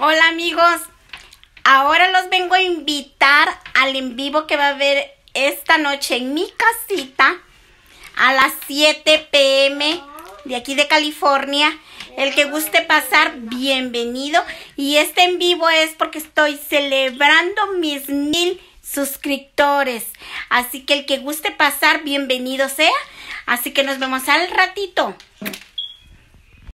Hola amigos, ahora los vengo a invitar al en vivo que va a haber esta noche en mi casita a las 7 pm de aquí de California. El que guste pasar, bienvenido. Y este en vivo es porque estoy celebrando mis mil suscriptores. Así que el que guste pasar, bienvenido sea. Así que nos vemos al ratito.